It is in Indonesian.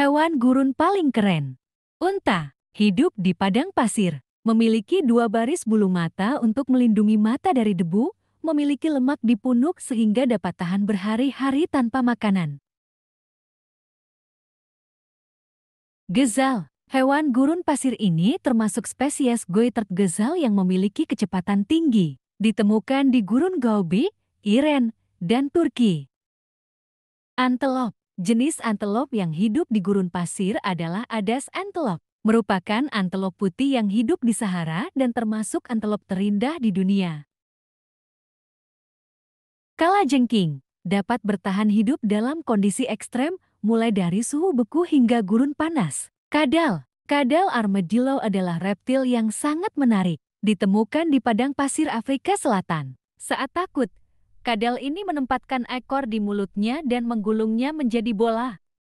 Hewan gurun paling keren. Unta, hidup di padang pasir, memiliki dua baris bulu mata untuk melindungi mata dari debu, memiliki lemak di punuk sehingga dapat tahan berhari-hari tanpa makanan. Gezal, hewan gurun pasir ini termasuk spesies goiter gezal yang memiliki kecepatan tinggi, ditemukan di gurun Gobi, Iren, dan Turki. Antelop, Jenis antelop yang hidup di gurun pasir adalah Adas antelop. Merupakan antelop putih yang hidup di Sahara dan termasuk antelop terindah di dunia. Kala jengking dapat bertahan hidup dalam kondisi ekstrem mulai dari suhu beku hingga gurun panas. Kadal Kadal armadillo adalah reptil yang sangat menarik, ditemukan di padang pasir Afrika Selatan. Saat takut, Kadal ini menempatkan ekor di mulutnya dan menggulungnya menjadi bola.